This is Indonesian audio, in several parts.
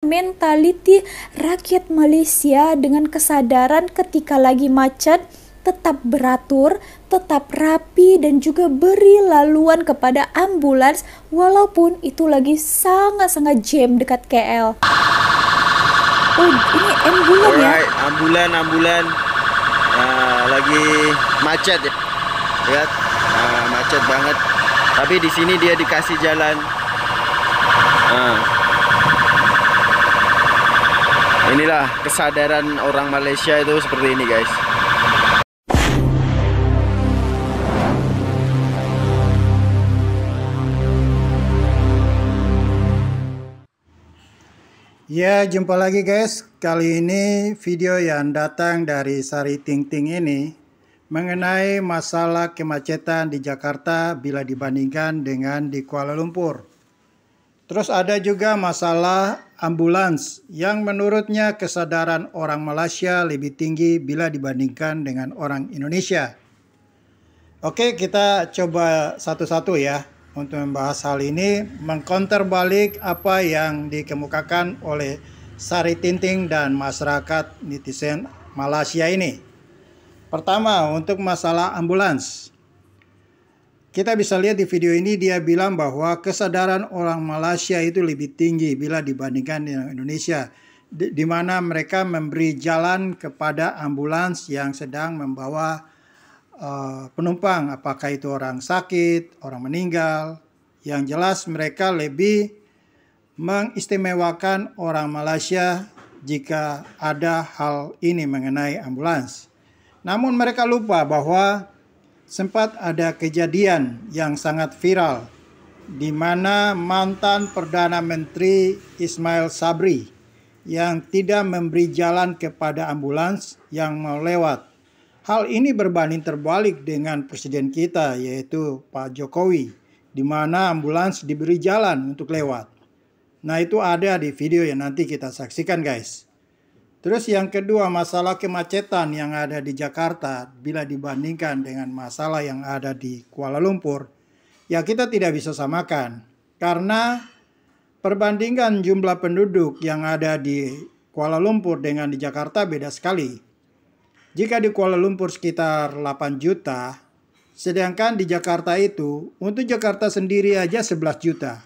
mentaliti rakyat Malaysia dengan kesadaran ketika lagi macet tetap beratur, tetap rapi dan juga beri laluan kepada ambulans walaupun itu lagi sangat-sangat jam dekat KL. Oh, ini ambulan ya? ambulan, ambulan. Uh, lagi macet ya. Lihat, uh, macet banget. Tapi di sini dia dikasih jalan. Uh inilah kesadaran orang Malaysia itu seperti ini guys Ya, jumpa lagi guys. Kali ini video yang datang dari Sari Ting Ting ini mengenai masalah kemacetan di Jakarta bila dibandingkan dengan di Kuala Lumpur. Terus ada juga masalah ambulans yang menurutnya kesadaran orang Malaysia lebih tinggi bila dibandingkan dengan orang Indonesia. Oke, kita coba satu-satu ya untuk membahas hal ini, mengkonter balik apa yang dikemukakan oleh Sari Tinting dan masyarakat netizen Malaysia ini. Pertama, untuk masalah ambulans. Kita bisa lihat di video ini dia bilang bahwa kesadaran orang Malaysia itu lebih tinggi bila dibandingkan dengan Indonesia. Di, di mana mereka memberi jalan kepada ambulans yang sedang membawa uh, penumpang. Apakah itu orang sakit, orang meninggal. Yang jelas mereka lebih mengistimewakan orang Malaysia jika ada hal ini mengenai ambulans. Namun mereka lupa bahwa sempat ada kejadian yang sangat viral di mana mantan Perdana Menteri Ismail Sabri yang tidak memberi jalan kepada ambulans yang mau lewat. Hal ini berbanding terbalik dengan presiden kita yaitu Pak Jokowi di mana ambulans diberi jalan untuk lewat. Nah, itu ada di video yang nanti kita saksikan guys. Terus yang kedua masalah kemacetan yang ada di Jakarta bila dibandingkan dengan masalah yang ada di Kuala Lumpur, ya kita tidak bisa samakan karena perbandingan jumlah penduduk yang ada di Kuala Lumpur dengan di Jakarta beda sekali. Jika di Kuala Lumpur sekitar 8 juta, sedangkan di Jakarta itu untuk Jakarta sendiri aja 11 juta.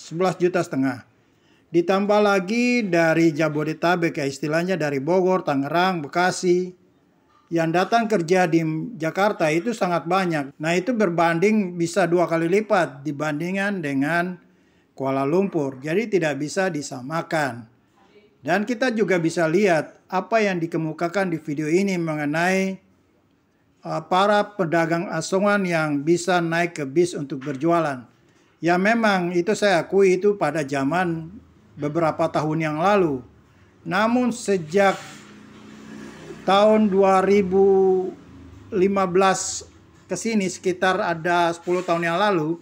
11 juta setengah. Ditambah lagi dari Jabodetabek ya istilahnya dari Bogor, Tangerang, Bekasi. Yang datang kerja di Jakarta itu sangat banyak. Nah itu berbanding bisa dua kali lipat dibandingkan dengan Kuala Lumpur. Jadi tidak bisa disamakan. Dan kita juga bisa lihat apa yang dikemukakan di video ini mengenai eh, para pedagang asongan yang bisa naik ke bis untuk berjualan. Ya memang itu saya akui itu pada zaman beberapa tahun yang lalu. Namun sejak tahun 2015 ke sini sekitar ada 10 tahun yang lalu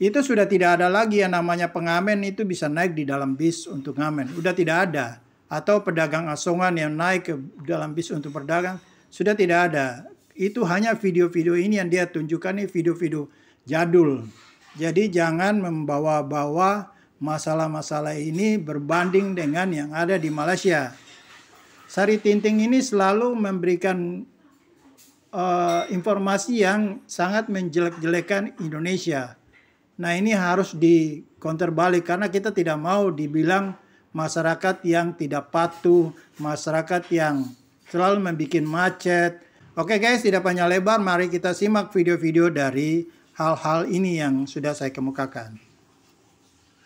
itu sudah tidak ada lagi yang namanya pengamen itu bisa naik di dalam bis untuk ngamen. Udah tidak ada. Atau pedagang asongan yang naik ke dalam bis untuk berdagang sudah tidak ada. Itu hanya video-video ini yang dia tunjukkan nih video-video jadul. Jadi jangan membawa-bawa masalah-masalah ini berbanding dengan yang ada di Malaysia. Sari Tinting ini selalu memberikan uh, informasi yang sangat menjelek-jelekan Indonesia. Nah ini harus dikonterbalik karena kita tidak mau dibilang masyarakat yang tidak patuh, masyarakat yang selalu membuat macet. Oke guys, tidak panjang lebar, mari kita simak video-video dari hal-hal ini yang sudah saya kemukakan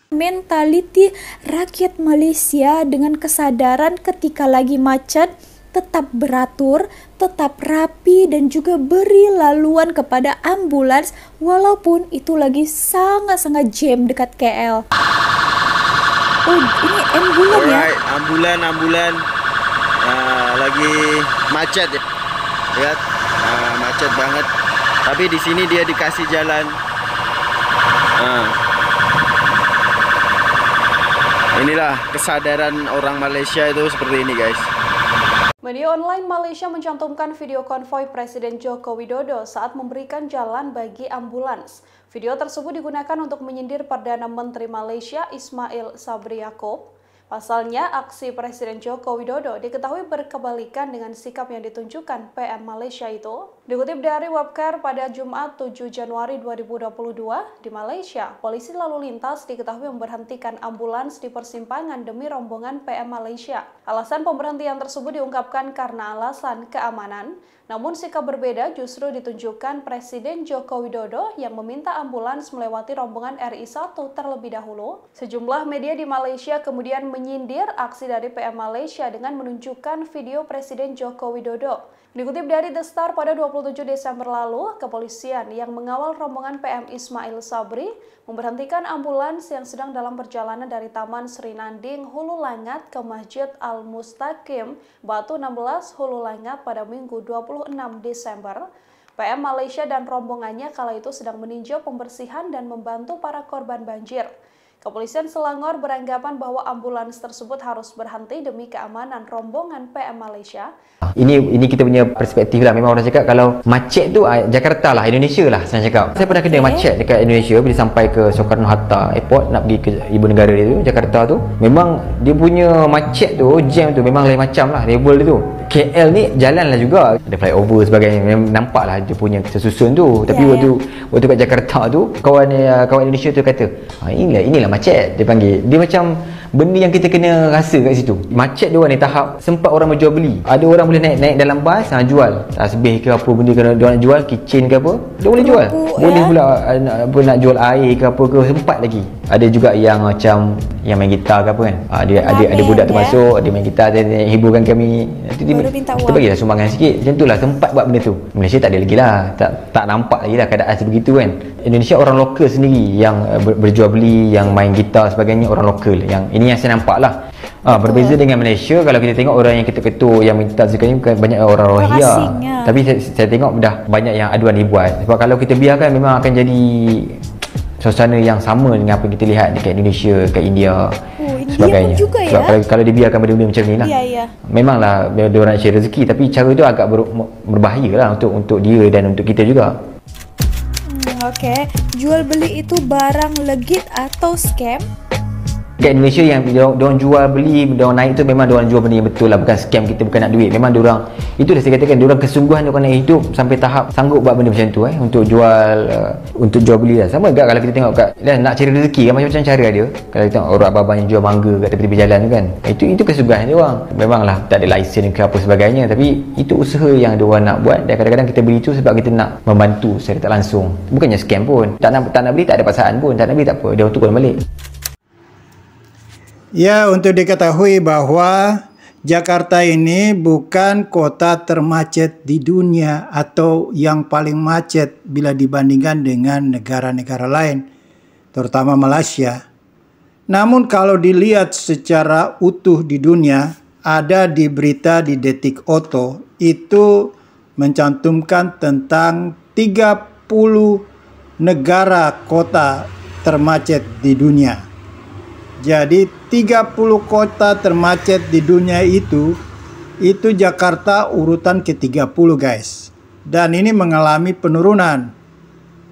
mentaliti rakyat Malaysia dengan kesadaran ketika lagi macet tetap beratur, tetap rapi dan juga beri laluan kepada ambulans walaupun itu lagi sangat-sangat jam dekat KL. Oh, ini ambulan ya? ambulan, ambulan. Uh, lagi macet ya. Lihat, ya, uh, ah, macet banget. Tapi di sini dia dikasih jalan. Uh inilah kesadaran orang Malaysia itu seperti ini guys Media online Malaysia mencantumkan video konvoi Presiden Joko Widodo saat memberikan jalan bagi ambulans. Video tersebut digunakan untuk menyindir Perdana Menteri Malaysia Ismail Sabri Yaakob Pasalnya, aksi Presiden Joko Widodo diketahui berkebalikan dengan sikap yang ditunjukkan PM Malaysia itu. Dikutip dari Webcar pada Jumat 7 Januari 2022, di Malaysia, polisi lalu lintas diketahui memberhentikan ambulans di persimpangan demi rombongan PM Malaysia. Alasan pemberhentian tersebut diungkapkan karena alasan keamanan, namun sikap berbeda justru ditunjukkan Presiden Joko Widodo yang meminta ambulans melewati rombongan RI1 terlebih dahulu. Sejumlah media di Malaysia kemudian menyindir aksi dari PM Malaysia dengan menunjukkan video Presiden Joko Widodo. Dikutip dari The Star pada 27 Desember lalu, kepolisian yang mengawal rombongan PM Ismail Sabri memberhentikan ambulans yang sedang dalam perjalanan dari Taman Sri Nanding Hulu Langat ke Masjid Al Mustaqim Batu 16 Hulu Langat pada Minggu 26 Desember PM Malaysia dan rombongannya kala itu sedang meninjau pembersihan dan membantu para korban banjir. Kepolisian Selangor beranggapan bahwa ambulans tersebut harus berhenti demi keamanan rombongan PM Malaysia. Ini ini kita punya perspektif lah. Memang orang cakap kalau macet tu ah, Jakarta lah, Indonesia lah saya cakap. Saya pernah kena okay. macet dekat Indonesia bila sampai ke Soekarno-Hatta airport nak pergi ke ibu negara dia tu, Jakarta tu. Memang dia punya macet tu, jam tu memang lain macam lah level dia tu. KL ni jalan lah juga ada flyover sebagainya memang nampak lah dia punya kesusun tu tapi ya, waktu yeah. waktu kat Jakarta tu kawan eh, kawan Indonesia tu kata ah, inilah, inilah macet dia panggil dia macam benda yang kita kena rasa kat situ macet dia orang ni tahap sempat orang berjual beli ada orang boleh naik naik dalam bas nak ah, jual tasbih ah, ke apa benda kena dia nak jual kitchen ke apa dia boleh jual boleh eh? pula ah, nak, nak jual air ke apa ke sempat lagi ada juga yang macam yang main gitar ke apa kan ha, dia, ada, ada budak tu ya. masuk dia main gitar dia, dia hiburkan kami nanti dia kita bagilah sumbangan sikit macam tu lah tempat buat benda tu Malaysia tak ada lagi lah tak, tak nampak lagi lah keadaan sebegitu kan Indonesia orang lokal sendiri yang eh, berjual beli yang main gitar sebagainya orang lokal yang ini yang saya nampak lah ha, berbeza dengan Malaysia kalau kita tengok orang yang ketuk-ketuk yang minta sekali bukan banyak orang Rohingya. Tapi saya, saya tengok dah banyak yang aduan dibuat. Sebab kalau kita biarkan memang akan jadi suasana yang sama dengan apa kita lihat dekat Indonesia, dekat India oh, sebagainya. Juga Sebab ya? kalau, kalau dia biarkan benda-benda macam ni lah. Ya, ya. Memanglah dia, dia orang nak share rezeki tapi cara tu agak ber, berbahaya lah untuk, untuk dia dan untuk kita juga. Hmm, okay. Jual beli itu barang legit atau scam? kat Indonesia yang dia orang jual beli dia orang naik tu memang dia orang jual beli yang betul lah bukan scam kita bukan nak duit memang dia orang itu dah saya katakan dia orang kesungguhan dia orang nak hidup sampai tahap sanggup buat benda macam tu eh untuk jual uh, untuk jual beli lah sama juga kalau kita tengok kat dan nak cari rezeki kan macam-macam cara dia kalau kita tengok orang abang-abang yang jual mangga kat tepi-tepi jalan tu kan itu itu kesungguhan dia orang lah tak ada lesen ke apa sebagainya tapi itu usaha yang dia nak buat dan kadang-kadang kita beli tu sebab kita nak membantu secara tak langsung bukannya scam pun tak nak tak nak beli tak ada pasangan pun tak nak beli tak apa dia orang tukar Ya, untuk diketahui bahwa Jakarta ini bukan kota termacet di dunia atau yang paling macet bila dibandingkan dengan negara-negara lain, terutama Malaysia. Namun kalau dilihat secara utuh di dunia, ada di berita di Detik Oto itu mencantumkan tentang 30 negara kota termacet di dunia. Jadi 30 kota termacet di dunia itu itu Jakarta urutan ke-30 guys. Dan ini mengalami penurunan.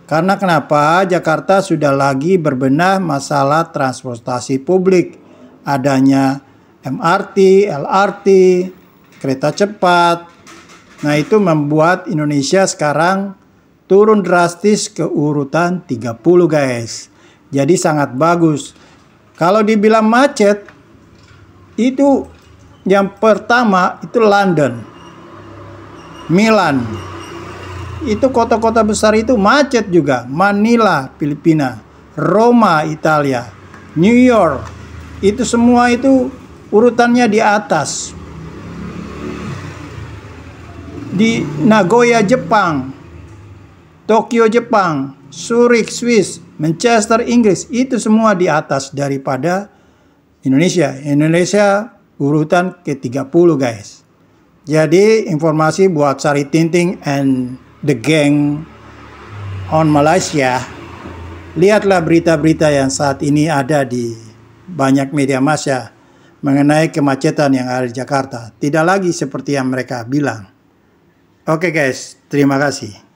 Karena kenapa? Jakarta sudah lagi berbenah masalah transportasi publik. Adanya MRT, LRT, kereta cepat. Nah, itu membuat Indonesia sekarang turun drastis ke urutan 30 guys. Jadi sangat bagus. Kalau dibilang macet, itu yang pertama itu London, Milan, itu kota-kota besar itu macet juga. Manila, Filipina, Roma, Italia, New York, itu semua itu urutannya di atas. Di Nagoya, Jepang, Tokyo, Jepang, Zurich Swiss, Manchester Inggris itu semua di atas daripada Indonesia. Indonesia urutan ke-30 guys. Jadi informasi buat Sari Tinting and the gang on Malaysia. Lihatlah berita-berita yang saat ini ada di banyak media massa mengenai kemacetan yang ada di Jakarta. Tidak lagi seperti yang mereka bilang. Oke okay guys, terima kasih.